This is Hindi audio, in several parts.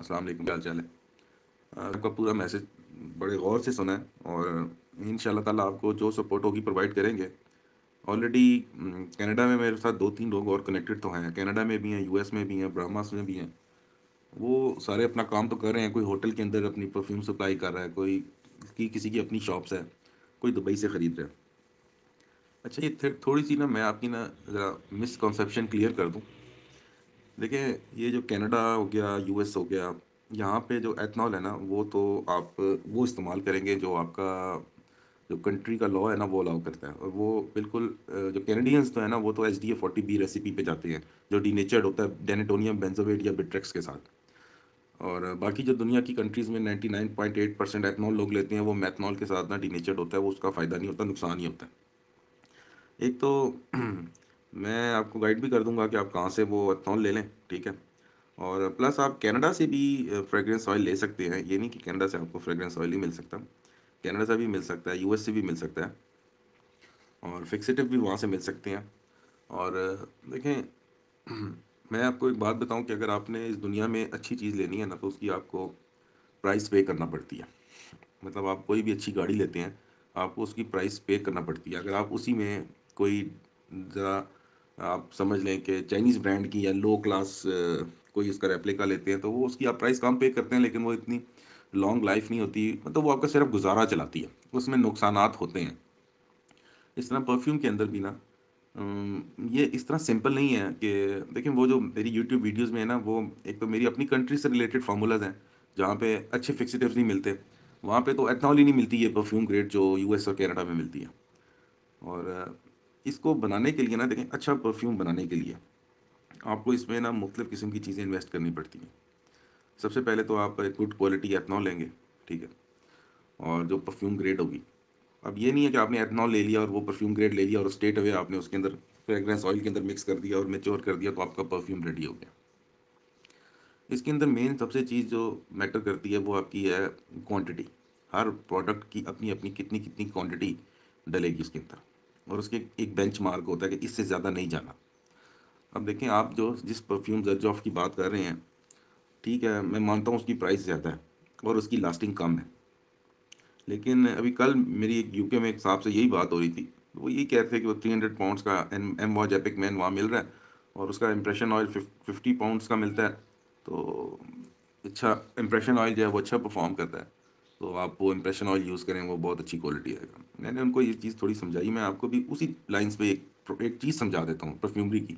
अस्सलाम वालेकुम क्या चाल है आपका पूरा मैसेज बड़े गौर से सुना है और इन ताला आपको जो सपोर्ट होगी प्रोवाइड करेंगे ऑलरेडी कनाडा हम्म, में मेरे साथ दो तीन लोग और कनेक्टेड तो हैं कनाडा में भी हैं यूएस में भी हैं ब्रह्मास में भी हैं वो सारे अपना काम तो कर रहे हैं कोई होटल के अंदर अपनी परफ्यूम सप्लाई कर रहा है कोई की किसी की अपनी शॉप्स है कोई दुबई से ख़रीद रहा है अच्छा ये थोड़ी सी ना मैं आपकी ना ज़रा मिसकॉन्सेप्शन क्लियर कर दूँ देखिए ये जो कनाडा हो गया यूएस हो गया यहाँ पे जो एथनॉल है ना वो तो आप वो इस्तेमाल करेंगे जो आपका जो कंट्री का लॉ है ना वो अलाउ करता है और वो बिल्कुल जो कैनेडियंस तो है ना वो तो H D A forty B recipe पे जाते हैं जो डीनेचर्ड होता है डेनेटोनियम बेंजोवेट या बिट्रेक्स के साथ और बाकी जो दुनिया की कंट्रीज़ में ninety nine point eight percent ethanol लोग लेते हैं वो मैथनॉल के साथ ना डीनेचर्ड होता है वो उसका फ़ायदा नहीं होता नुकसान ही होता है एक तो मैं आपको गाइड भी कर दूंगा कि आप कहाँ से वो एथनॉल ले लें ठीक है और प्लस आप कनाडा से भी फ्रेगरेंस ऑयल ले सकते हैं ये नहीं कि कनाडा से आपको फ्रेगरेंस ऑयल ही मिल सकता कनाडा से भी मिल सकता है यूएस से भी मिल सकता है और फिक्सेटिव भी वहाँ से मिल सकते हैं और देखें मैं आपको एक बात बताऊं कि अगर आपने इस दुनिया में अच्छी चीज़ लेनी है ना तो उसकी आपको प्राइस पे करना पड़ती है मतलब आप कोई भी अच्छी गाड़ी लेते हैं आपको उसकी प्राइस पे करना पड़ती है अगर आप उसी में कोई ज़रा आप समझ लें कि चाइनीज़ ब्रांड की या लो क्लास कोई इसका रेप्लिका लेते हैं तो वो उसकी आप प्राइस कम पे करते हैं लेकिन वो इतनी लॉन्ग लाइफ नहीं होती मतलब वो आपका सिर्फ गुजारा चलाती है उसमें नुकसान होते हैं इस तरह परफ्यूम के अंदर भी ना ये इस तरह सिंपल नहीं है कि देखिए वो जो मेरी यूट्यूब वीडियोस में है ना वो एक तो मेरी अपनी कंट्री से रिलेटेड फार्मूलाज हैं जहाँ पे अच्छे फिक्सिटिव नहीं मिलते वहाँ पे तो एथनॉल ही नहीं मिलती ये परफ्यूम ग्रेड जो यूएस और कैनेडा में मिलती है और इसको बनाने के लिए ना देखें अच्छा परफ्यूम बनाने के लिए आपको इसमें ना मुख्तु किस्म की चीज़ें इन्वेस्ट करनी पड़ती हैं सबसे पहले तो आप एक गुड क्वालिटी एथनॉल लेंगे ठीक है और जो परफ्यूम ग्रेड होगी अब ये नहीं है कि आपने एथनॉल ले लिया और वो परफ्यूम ग्रेड ले लिया और स्टेट अवे आपने उसके अंदर फ्रेगरेंस ऑयल के अंदर मिक्स कर दिया और मेच्योर कर दिया तो आपका परफ्यूम रेडी हो गया इसके अंदर मेन सबसे चीज़ जो मैटर करती है वो आपकी है क्वांटिटी हर प्रोडक्ट की अपनी अपनी कितनी कितनी क्वांटिटी डलेगी उसके अंदर और उसके एक बेंच मार्क होता है कि इससे ज़्यादा नहीं जाना अब देखें आप जो जिस परफ्यूम जर्ज ऑफ की बात कर रहे हैं ठीक है मैं मानता हूँ उसकी प्राइस ज़्यादा है और उसकी लास्टिंग कम है लेकिन अभी कल मेरी एक यूके में एक साहब से यही बात हो रही थी वो यही कह रहे थे कि वो थ्री हंड्रेड पाउंड्स का M M was epic man वहाँ मिल रहा है और उसका इम्प्रेशन ऑयल फिफ्टी पाउंड्स का मिलता है तो अच्छा इम्प्रेशन ऑयल जो है वो अच्छा परफॉर्म करता है तो आप वो इम्प्रेशन ऑयल यूज़ करें वो बहुत अच्छी क्वालिटी आएगा मैंने उनको ये चीज़ थोड़ी समझाई मैं आपको भी उसी लाइन्स पे एक एक चीज़ समझा देता हूँ परफ्यूमरी की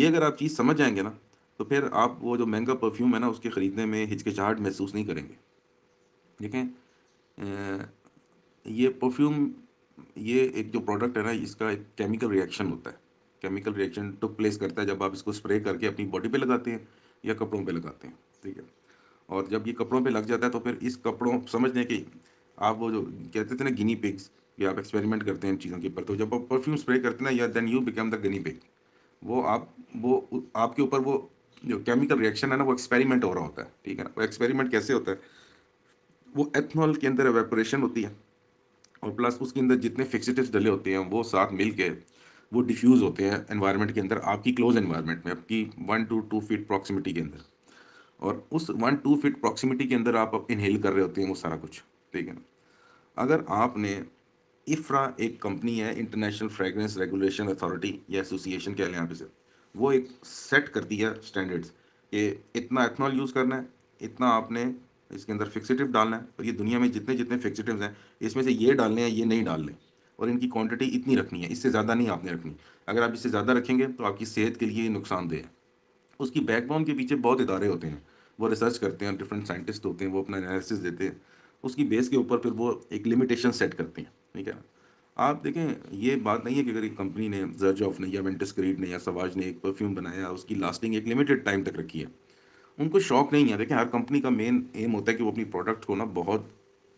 ये अगर आप चीज़ समझ जाएंगे ना तो फिर आप वो जो महंगा परफ्यूम है ना उसके ख़रीदने में हिचकिचाहट महसूस नहीं करेंगे देखें ये परफ्यूम ये एक जो प्रोडक्ट है ना इसका एक केमिकल रिएक्शन होता है केमिकल रिएक्शन टुक प्लेस करता है जब आप इसको स्प्रे करके अपनी बॉडी पे लगाते हैं या कपड़ों पे लगाते हैं ठीक है और जब ये कपड़ों पे लग जाता है तो फिर इस कपड़ों समझने के आप वो जो कहते थे ना गिनी पिग्स कि आप एक्सपेरिमेंट करते हैं इन चीज़ों के ऊपर तो जब आप परफ्यूम स्प्रे करते हैं या then you become the guinea pig वो आप वो आपके ऊपर वो जो केमिकल रिएक्शन है ना वो एक्सपेरिमेंट हो रहा होता है ठीक है ना वो एक्सपेरिमेंट कैसे होता है वो एथनॉल के अंदर एवेपोरेशन होती है और प्लस उसके अंदर जितने फिक्सिटिव्स डले होते हैं वो साथ मिल के वो डिफ्यूज़ होते हैं एनवायरनमेंट के अंदर आपकी क्लोज एनवायरनमेंट में आपकी one to two feet proximity के अंदर और उस वन टू फिट प्रॉक्सिमिटी के अंदर आप इनहेल कर रहे होते हैं वो सारा कुछ ठीक है ना अगर आपने इफ्रा एक कंपनी है इंटरनेशनल फ्रेगरेंस रेगुलेशन अथॉरिटी या एसोसिएशन कह लें आप इसे वो एक सेट कर दिया स्टैंडर्ड्स कि इतना एथनॉल यूज़ करना है इतना आपने इसके अंदर फिक्सिटिव डालना है और ये दुनिया में जितने जितने फिक्सिटिव हैं इसमें से ये डालने हैं ये नहीं डालने और इनकी क्वांटिटी इतनी रखनी है इससे ज़्यादा नहीं आपने रखनी अगर आप इससे ज़्यादा रखेंगे तो आपकी सेहत के लिए नुकसानदेह है उसकी बैकबोन के पीछे बहुत इदारे होते हैं वो रिसर्च करते हैं डिफरेंट साइंटिस्ट होते हैं वो अपना एनालिसिस देते हैं उसकी बेस के ऊपर फिर वो एक लिमिटेशन सेट करते हैं ठीक है आप देखें ये बात नहीं है कि अगर एक कंपनी ने जर्ज ऑफ ने या वेंटस क्रीड ने या सवाज ने एक परफ्यूम बनाया उसकी लास्टिंग एक लिमिटेड टाइम तक रखी है उनको शौक नहीं है देखें हर कंपनी का मेन एम होता है कि वो अपनी प्रोडक्ट को ना बहुत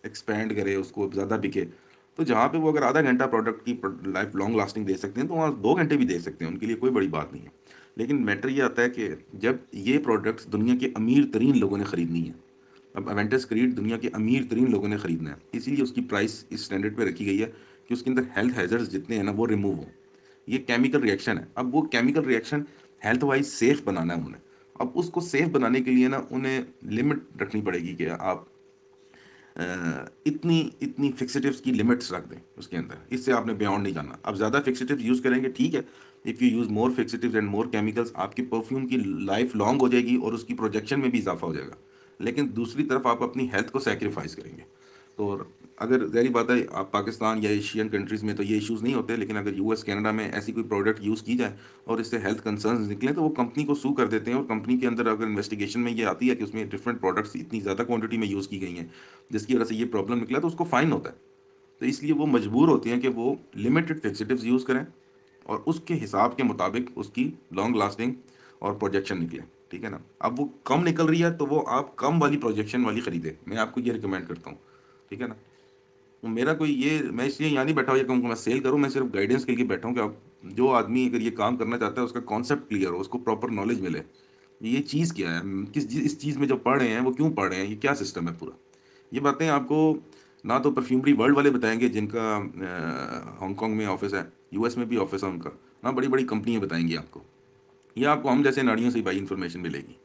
एक्सपेंड करे उसको ज़्यादा बिके तो जहाँ पे वो अगर आधा घंटा प्रोडक्ट की लाइफ लॉन्ग लास्टिंग दे सकते हैं तो वहाँ दो घंटे भी दे सकते हैं उनके लिए कोई बड़ी बात नहीं है लेकिन मैटर ये आता है कि जब ये प्रोडक्ट्स दुनिया के अमीर तरीन लोगों ने ख़रीदनी है अब एवेंटस क्रीड दुनिया के अमीर तरीन लोगों ने ख़रीदना है इसीलिए उसकी प्राइस इस स्टैंडर्ड पर रखी गई है कि उसके अंदर हेल्थ हैजर्स जितने हैं ना वो रिमूव हों ये केमिकल रिएक्शन है अब वो chemical reaction health wise safe बनाना है उन्हें अब उसको सेफ बनाने के लिए ना उन्हें लिमिट रखनी पड़ेगी कि आप इतनी इतनी फिक्सटिव की लिमिट्स रख दें उसके अंदर इससे आपने बियॉन्ड नहीं जाना अब ज़्यादा फिक्सटिव यूज़ करेंगे ठीक है if you use more fixative and more chemicals आपकी परफ्यूम की लाइफ लॉन्ग हो जाएगी और उसकी प्रोजेक्शन में भी इजाफा हो जाएगा लेकिन दूसरी तरफ आप अपनी हेल्थ को सेक्रीफाइस करेंगे तो अगर जहरी बात है आप पाकिस्तान या एशियन कंट्रीज़ में तो ये इश्यूज़ नहीं होते लेकिन अगर यूएस कनाडा में ऐसी कोई प्रोडक्ट यूज़ की जाए और इससे हेल्थ कंसर्न निकले तो वो कंपनी को सू कर देते हैं और कंपनी के अंदर अगर इन्वेस्टिगेशन में ये आती है कि उसमें डिफरेंट प्रोडक्ट्स इतनी ज़्यादा क्वान्टिटी में यूज़ की गई हैं जिसकी वजह से ये प्रॉब्लम निकला तो उसको फ़ाइन होता है तो इसलिए वो मजबूर होती हैं कि वो लिमिटेड फिक्सिटिव यूज़ करें और उसके हिसाब के मुताबिक उसकी लॉन्ग लास्टिंग और प्रोजेक्शन निकले ठीक है ना अब वो कम निकल रही है तो वो आप कम वाली प्रोजेक्शन वाली खरीदें मैं आपको ये रिकमेंड करता हूँ ठीक है ना तो मेरा कोई ये मैं इसलिए यहाँ नहीं बैठा हुआ कहूँ मैं सेल करूँ मैं सिर्फ गाइडेंस के लिए बैठा हूँ कि आप जो आदमी अगर ये काम करना चाहता है उसका कॉन्सेप्ट क्लियर हो उसको प्रॉपर नॉलेज मिले ये चीज़ क्या है किस इस चीज़ में जो पढ़ रहे हैं वो क्यों पढ़ रहे हैं ये क्या सिस्टम है पूरा ये बातें आपको ना तो परफ्यूमरी वर्ल्ड वाले बताएंगे जिनका हांगकॉन्ग में ऑफिस है यूएस में भी ऑफिस है उनका ना बड़ी बड़ी कंपनियाँ बताएंगी आपको ये आपको हम जैसे नाड़ियों से ही भाई इन्फॉर्मेशन मिलेगी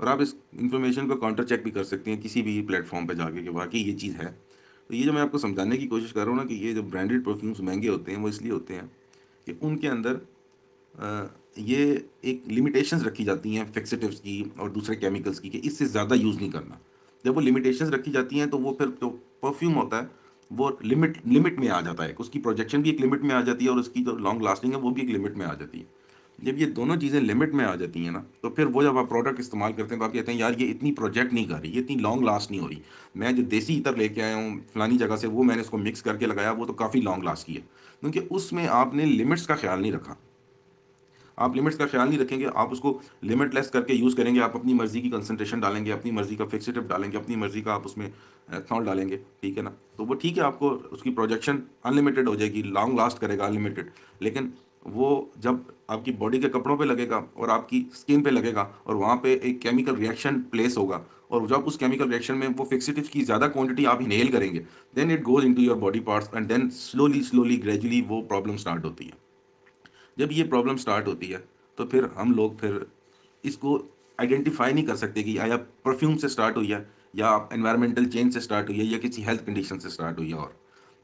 और आप इस इन्फॉर्मेशन को काउंटर चेक भी कर सकते हैं किसी भी प्लेटफॉर्म पर जाके कि वाकई ये चीज़ है तो ये जो मैं आपको समझाने की कोशिश कर रहा हूँ ना कि ये जो ब्रांडेड परफ्यूम्स महंगे होते हैं वो इसलिए होते हैं कि उनके अंदर ये एक लिमिटेशंस रखी जाती हैं फिक्सटिव की और दूसरे केमिकल्स की कि इससे ज़्यादा यूज़ नहीं करना जब वो लिमिटेशंस रखी जाती हैं तो वो फिर तो परफ्यूम होता है वो लिमिट लिमिट में आ जाता है उसकी प्रोजेक्शन भी एक लिमिट में आ जाती है और उसकी जो लॉन्ग लास्टिंग है वो भी एक लिमिट में आ जाती है जब ये दोनों चीज़ें लिमिट में आ जाती हैं ना तो फिर वो जब आप प्रोडक्ट इस्तेमाल करते हैं तो आप कहते हैं यार ये इतनी प्रोजेक्ट नहीं कर रही ये इतनी लॉन्ग लास्ट नहीं हो रही मैं जो देसी इतर लेके आया हूँ फलानी जगह से वो मैंने उसको मिक्स करके लगाया वो तो काफ़ी लॉन्ग लास्ट की है क्योंकि उसमें आपने लिमिट्स का ख्याल नहीं रखा आप लिमिट्स का ख्याल नहीं रखेंगे आप उसको लेस करके यूज़ करेंगे आप अपनी मर्ज़ी की कंसनट्रेशन डालेंगे अपनी मर्ज़ी का फिक्सटिव डालेंगे अपनी मर्ज़ी का आप उसमें एथनॉल डालेंगे ठीक है ना तो वो ठीक है आपको उसकी प्रोजेक्शन अनलिमिटेड हो जाएगी लॉन्ग लास्ट करेगा अनलिमिटेड लेकिन वो जब आपकी बॉडी के कपड़ों पे लगेगा और आपकी स्किन पे लगेगा और वहाँ पे एक केमिकल रिएक्शन प्लेस होगा और जब उस केमिकल रिएक्शन में वो फिक्सिटिव की ज़्यादा क्वांटिटी आप इनहेल करेंगे then it goes into your body parts and then slowly slowly gradually वो प्रॉब्लम स्टार्ट होती है जब ये प्रॉब्लम स्टार्ट होती है तो फिर हम लोग फिर इसको आइडेंटिफाई नहीं कर सकते कि हाँ, या परफ्यूम से स्टार्ट हुई है या इन्वायरमेंटल चेंज से स्टार्ट हुई है या किसी हेल्थ कंडीशन से स्टार्ट हुई है और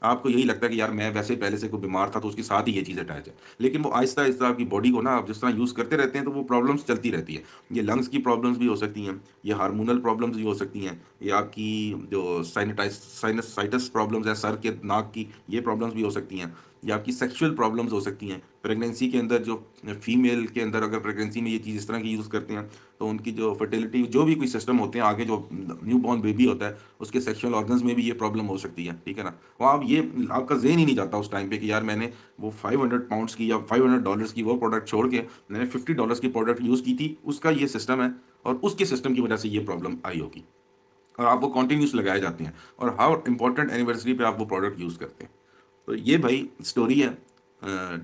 आपको यही लगता है कि यार मैं वैसे पहले से कोई बीमार था तो उसके साथ ही ये चीज़ अटैच है लेकिन वो आहिस्ता आहिस्ता आपकी बॉडी को ना आप जिस तरह यूज़ करते रहते हैं तो वो प्रॉब्लम्स चलती रहती है ये लंग्स की प्रॉब्लम्स भी हो सकती हैं ये हार्मोनल प्रॉब्लम्स भी हो सकती हैं ये आपकी जो साइनेटाइज साइनसाइटस प्रॉब्लम्स है सर के नाक की ये प्रॉब्लम्स भी हो सकती हैं या आपकी सेक्सुअल प्रॉब्लम्स हो सकती हैं प्रेगनेंसी के अंदर जो फीमेल के अंदर अगर प्रेगनेंसी में ये चीज़ इस तरह की यूज़ करते हैं तो उनकी जो फर्टिलिटी जो भी कोई सिस्टम होते हैं आगे जो न्यू बॉर्न बेबी होता है उसके सेक्सुअल ऑर्गन्स में भी ये प्रॉब्लम हो सकती है ठीक है ना वो आप ये आपका जेन ही नहीं जाता उस टाइम पे कि यार मैंने वो 500 पाउंड्स की या 500 डॉलर्स की वो प्रोडक्ट छोड़ के मैंने 50 डॉलर्स की प्रोडक्ट यूज़ की थी उसका ये सिस्टम है और उसके सिस्टम की वजह से ये प्रॉब्लम आई होगी और आप वो कंटिन्यूस लगाए जाते हैं और हर इंपॉर्टेंट एनिवर्सरी पे आप वो प्रोडक्ट यूज़ करते हैं तो ये भाई स्टोरी है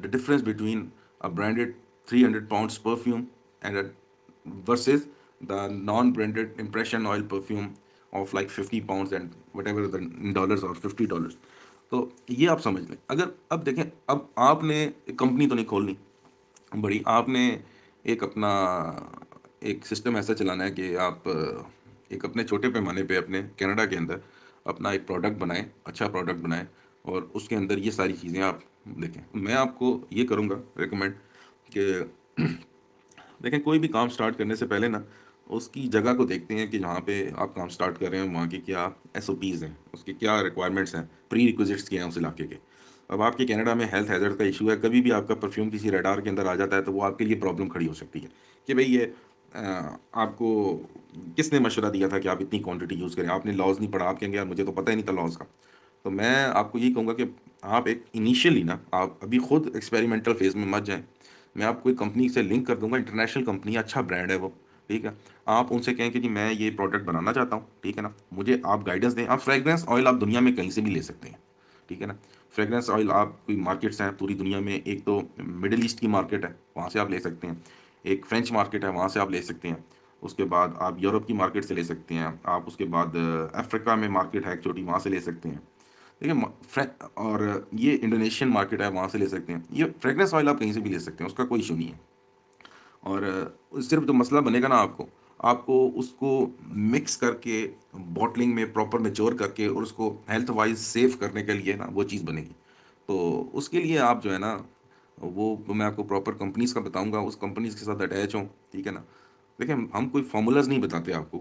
the difference between a branded 300 hundred pound perfume and versus the non branded impression oil perfume of like 50 pound and whatever dollars और 50 dollars तो ये आप समझ लें अगर अब देखें अब आपने एक कंपनी तो नहीं खोलनी बड़ी आपने एक अपना एक सिस्टम ऐसा चलाना है कि आप एक अपने छोटे पैमाने पे अपने कनाडा के अंदर अपना एक प्रोडक्ट बनाएं अच्छा प्रोडक्ट बनाएं और उसके अंदर ये सारी चीज़ें आप देखें मैं आपको ये करूँगा रिकमेंड कि देखें कोई भी काम स्टार्ट करने से पहले ना उसकी जगह को देखते हैं कि जहाँ पे आप काम स्टार्ट कर रहे हैं वहाँ के क्या एस हैं उसके क्या रिक्वायरमेंट्स हैं प्री रिक्विजिट्स क्या हैं उस इलाके के अब आपके कनाडा में हेल्थ हैजर्ड का इशू है कभी भी आपका परफ्यूम किसी रेडार के अंदर आ जाता है तो वो आपके लिए प्रॉब्लम खड़ी हो सकती है कि भाई ये आपको किसने मशवरा दिया था कि आप इतनी क्वांटिटी यूज़ करें आपने लॉज नहीं पढ़ा आप कहेंगे यार मुझे तो पता ही नहीं था लॉज का तो मैं आपको ये कहूँगा कि आप एक इनिशियली ना आप अभी खुद एक्सपेरिमेंटल फेज़ में मत जाएं मैं आपको एक कंपनी से लिंक कर दूंगा इंटरनेशनल कंपनी अच्छा ब्रांड है वो ठीक है आप उनसे कहें कि जी मैं ये प्रोडक्ट बनाना चाहता हूँ ठीक है ना मुझे आप गाइडेंस दें आप फ्रेगरेंस ऑयल आप दुनिया में कहीं से भी ले सकते हैं ठीक है ना फ्रेगरेंस ऑयल आप कोई मार्केट्स हैं पूरी दुनिया में एक तो मिडिल ईस्ट की मार्केट है वहाँ से आप ले सकते हैं एक फ्रेंच मार्केट है वहाँ से आप ले सकते हैं उसके बाद आप यूरोप की मार्केट से ले सकते हैं आप उसके बाद अफ्रीका में मार्केट है एक छोटी वहाँ से ले सकते हैं देखिए और ये इंडोनेशियन मार्केट है वहाँ से ले सकते हैं ये फ्रेगनेस ऑयल आप कहीं से भी ले सकते हैं उसका कोई इशू नहीं है और सिर्फ जो मसला बनेगा ना आपको आपको उसको मिक्स करके बॉटलिंग में प्रॉपर मेच्योर करके और उसको हेल्थ वाइज सेफ करने के लिए ना वो चीज़ बनेगी तो उसके लिए आप जो है ना वो मैं आपको प्रॉपर कंपनीज़ का बताऊंगा उस कंपनीज़ के साथ अटैच हों ठीक है ना देखिए हम कोई फॉर्मूलाज नहीं बताते आपको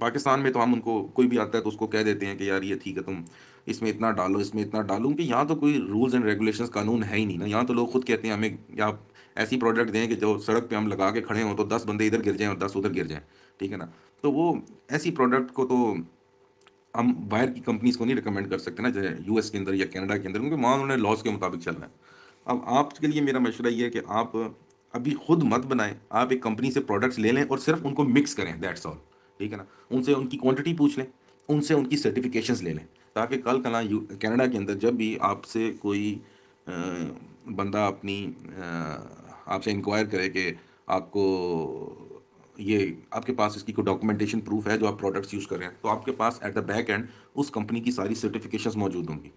पाकिस्तान में तो हम उनको कोई भी आता है तो उसको कह देते हैं कि यार ये ठीक है तुम इसमें इतना डालो इसमें इतना डालो क्योंकि यहाँ तो कोई रूल्स एंड रेगुलेशन कानून है ही नहीं ना यहाँ तो लोग खुद कहते हैं हमें आप ऐसी प्रोडक्ट दें कि जो सड़क पर हम लगा के खड़े हों तो दस बंदे इधर गिर जाएँ और दस उधर गिर जाएँ ठीक है ना तो वो ऐसी प्रोडक्ट को तो हम बाहर की कंपनीज को नहीं रिकमेंड कर सकते ना जैसे यूएस के अंदर या कनाडा के अंदर क्योंकि वहाँ उन्होंने लॉज के मुताबिक चलना है अब आपके लिए मेरा मशवरा ये है कि आप अभी खुद मत बनाएं आप एक कंपनी से प्रोडक्ट्स ले लें और सिर्फ उनको मिक्स करें दैट्स ऑल ठीक है ना उनसे उनकी क्वांटिटी पूछ लें उनसे उनकी सर्टिफिकेशंस ले लें ताकि कल कला कनाडा के अंदर जब भी आपसे कोई आ, बंदा अपनी आपसे इंक्वायर करे कि आपको ये आपके पास इसकी कोई डॉक्यूमेंटेशन प्रूफ है जो आप प्रोडक्ट्स यूज़ कर रहे हैं तो आपके पास एट द बैक एंड उस कंपनी की सारी सर्टिफिकेशंस मौजूद होंगी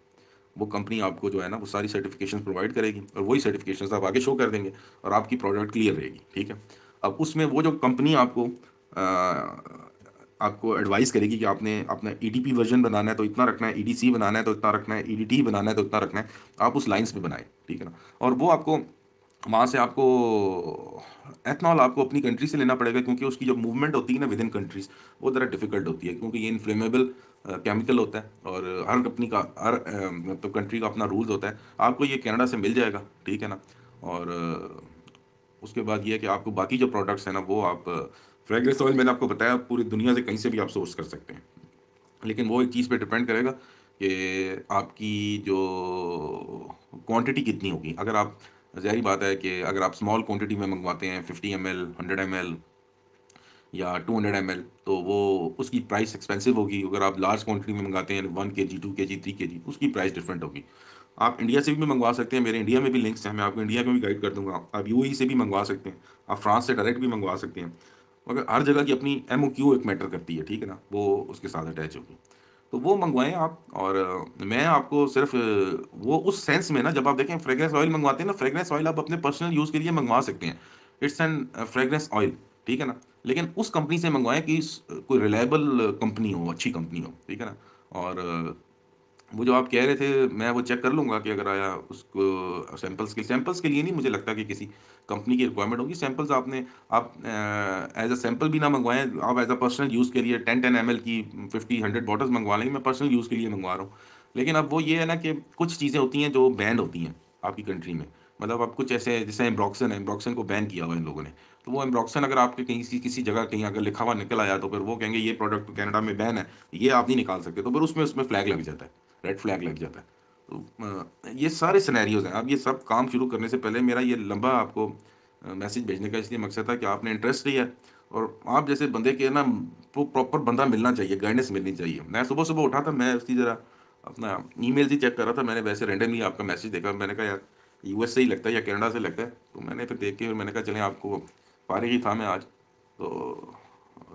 वो कंपनी आपको जो है ना वो सारी सर्टिफिकेशन प्रोवाइड करेगी और वही सर्टिफिकेशन आप आगे शो कर देंगे और आपकी प्रोडक्ट क्लियर रहेगी ठीक है अब उसमें वो जो कंपनी आपको आपको एडवाइस करेगी कि आपने अपना ई e वर्जन बनाना है तो इतना रखना है ई e बनाना है तो इतना रखना है ई e बनाना है तो इतना रखना है आप उस लाइन्स में बनाएं ठीक है ना और वो आपको वहाँ से आपको एथनॉल आपको अपनी कंट्री से लेना पड़ेगा क्योंकि उसकी जो मूवमेंट होती है ना विद इन कंट्रीज़ वो ज़रा डिफिकल्ट होती है क्योंकि ये इनफ्लेमेबल केमिकल होता है और हर कंपनी का हर मतलब तो कंट्री का अपना रूल्स होता है आपको ये कनाडा से मिल जाएगा ठीक है ना और उसके बाद ये है कि आपको बाकी जो प्रोडक्ट्स हैं ना वो आप फ्रेगरेंस ऑयल मैंने आपको बताया पूरी दुनिया से कहीं से भी आप सोर्स कर सकते हैं लेकिन वो एक चीज़ पर डिपेंड करेगा कि आपकी जो क्वान्टिटी कितनी होगी अगर आप जहरी बात है कि अगर आप स्मॉल क्वान्टिटी में मंगवाते हैं fifty M L hundred M L या 200 हंड्रेड तो वो उसकी प्राइस एक्सपेंसिव होगी अगर आप लार्ज क्वान्टिटी में मंगाते हैं वन के जी टू के जी थ्री के जी उसकी प्राइस डिफरेंट होगी आप इंडिया से भी मंगवा सकते हैं मेरे इंडिया में भी लिंक्स हैं मैं आपको इंडिया में भी गाइड कर दूंगा आप यू e से भी मंगवा सकते हैं आप फ्रांस से डायरेक्ट भी मंगवा सकते हैं मगर हर जगह की अपनी एम एक मैटर करती है ठीक है ना वो उसके साथ अटैच होगी तो वो मंगवाएं आप और मैं आपको सिर्फ वो उस सेंस में ना जब आप देखें फ्रेगरेंस ऑयल मंगवाते हैं ना फ्रेगरेंस ऑयल आप अपने पर्सनल यूज़ के लिए मंगवा सकते हैं इट्स एन फ्रेगरेंस ऑयल ठीक है ना लेकिन उस कंपनी से मंगवाएं कि कोई रिलायबल कंपनी हो अच्छी कंपनी हो ठीक है ना और वो जो आप कह रहे थे मैं वो चेक कर लूँगा कि अगर आया उसको सैम्पल्स के सैम्पल्स के लिए नहीं मुझे लगता कि किसी कंपनी की रिक्वायरमेंट होगी सैम्पल्स आपने आप एज अ सैम्पल भी ना मंगवाएं आप एज अ पर्सनल यूज़ के लिए टेन टेन एम की फिफ्टी हंड्रेड बॉटल्स मंगवा लेंगे मैं पर्सनल यूज़ के लिए मंगवा रहा हूँ लेकिन अब वो ये है ना कि कुछ चीज़ें होती हैं जो बैंड होती हैं आपकी कंट्री में मतलब आप कुछ ऐसे जैसे एम्ब्रॉक्सन है एम्ब्रॉक्सन को बैन किया हुआ है इन लोगों ने तो वो एम्ब्रॉक्सन अगर आपके कहीं किसी किसी जगह कहीं अगर लिखा हुआ निकल आया तो फिर वो कहेंगे ये प्रोडक्ट कनाडा में बैन है ये आप नहीं निकाल सकते तो फिर उसमें उसमें फ्लैग लग जाता है रेड फ्लैग लग जाता है तो ये सारे सिनेरियोज हैं आप ये सब काम शुरू करने से पहले मेरा ये लंबा आपको मैसेज भेजने का इसलिए मकसद था कि आपने इंटरेस्ट लिया और आप जैसे बंदे के ना प्रॉपर बंदा मिलना चाहिए गाइडेंस मिलनी चाहिए मैं सुबह सुबह उठा था मैं उसकी ज़रा अपना ईमेल ही चेक कर रहा था मैंने वैसे रेंडमली आपका मैसेज देखा मैंने कहा यार यूएसए से ही लगता है या कनाडा से लगता है तो मैंने फिर देख के मैंने कहा चले आपको फारिग ही था मैं आज तो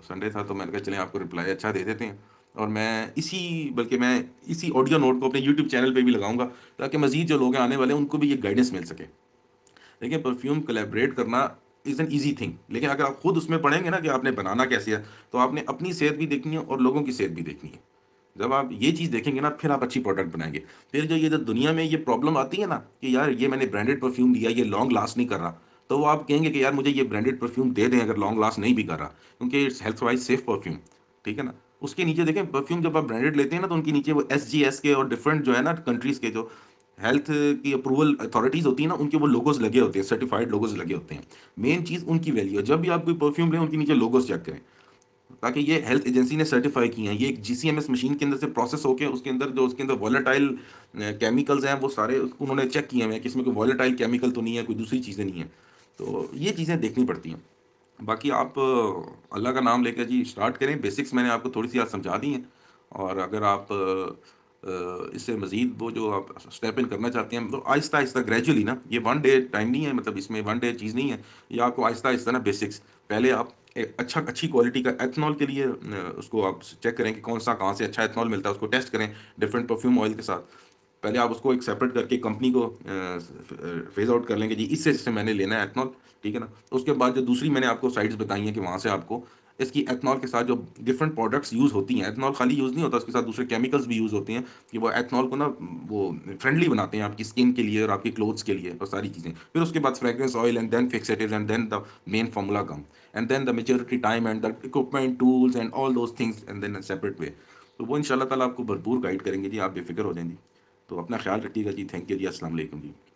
संडे था तो मैंने कहा चलें आपको रिप्लाई अच्छा दे देते हैं और मैं इसी बल्कि मैं इसी ऑडियो नोट को अपने यूट्यूब चैनल पर भी लगाऊंगा ताकि मज़ीद जो लोग आने वाले हैं उनको भी ये गाइडेंस मिल सके लेकिन परफ्यूम कलेबरेट करना इज़ एन ईजी थिंग लेकिन अगर आप ख़ुद उसमें पढ़ेंगे ना कि आपने बनाना कैसे है तो आपने अपनी सेहत भी देखनी है और लोगों की सेहत भी देखनी है जब आप ये चीज़ देखेंगे ना फिर आप अच्छी प्रोडक्ट बनाएंगे फिर जो ये जो दुनिया में ये प्रॉब्लम आती है ना कि यार ये मैंने ब्रांडेड परफ्यूम लिया ये लॉन्ग लास्ट नहीं कर रहा तो वो आप कहेंगे कि यार मुझे ये ब्रांडेड परफ्यूम दे दें अगर लॉन्ग लास्ट नहीं भी कर रहा क्योंकि it's health wise safe perfume ठीक है ना उसके नीचे देखें परफ्यूम जब आप ब्रांडेड लेते हैं ना तो उनके नीचे वो एस जी एस के और डिफरेंट जो है ना कंट्रीज़ के जो हेल्थ की अप्रूवल अथॉरिटीज़ होती है ना उनके वो लोगोज लगे होते हैं सर्टिफाइड लोगोज लगे होते हैं मेन चीज़ उनकी वैल्यू है जब भी आप कोई परफ्यूम लें उनके नीचे लोगोज चेक करें ताकि ये हेल्थ एजेंसी ने सर्टिफाई की हैं ये एक जी मशीन के अंदर से प्रोसेस होकर उसके अंदर जो उसके अंदर वॉलेटाइल केमिकल्स eh, हैं वो सारे उन्होंने चेक किए हैं कि इसमें कोई वॉलेटाइल केमिकल तो नहीं है कोई दूसरी चीज़ें नहीं है तो ये चीज़ें देखनी पड़ती हैं बाकी आप अल्लाह का नाम लेकर जी स्टार्ट करें बेसिक्स मैंने आपको थोड़ी सी आज समझा दी हैं और अगर आप इससे मज़ीद वो जो आप स्टेप इन करना चाहते हैं तो आहिस्ता आहिस्ता ग्रेजुअली ना ये वन डे टाइम नहीं है मतलब इसमें वन डे चीज़ नहीं है ये आपको आहिस्ता आहिस्ता ना बेसिक्स पहले आप एक अच्छा अच्छी क्वालिटी का एथनॉल के लिए उसको आप चेक करें कि कौन सा कहाँ से अच्छा एथनॉल मिलता है उसको टेस्ट करें डिफरेंट परफ्यूम ऑयल के साथ पहले आप उसको एक सेपरेट करके कंपनी को फेज आउट कर लेंगे जी इससे इससे मैंने लेना है एथनॉल ठीक है ना तो उसके बाद जो दूसरी मैंने आपको साइट्स बताई हैं कि वहाँ से आपको इसकी एथनॉल के साथ जो डिफरेंट प्रोडक्ट्स यूज़ होती हैं एथनॉल खाली यूज़ नहीं होता उसके साथ दूसरे केमिकल्स भी यूज़ होते हैं कि वो एथनॉल को ना वो फ्रेंडली बनाते हैं आपकी स्किन के लिए और आपके क्लोथ्स के लिए और सारी चीज़ें फिर उसके बाद fragrance oil and then fixative and then the main formula gum and then the majority time and the equipment tools and all those things and then separate way तो वो इन शाला आपको भरपूर गाइड करेंगे जी आप बेफिक्र हो जाएंगे तो अपना ख्याल रखिएगा जी थैंक यू जी असल जी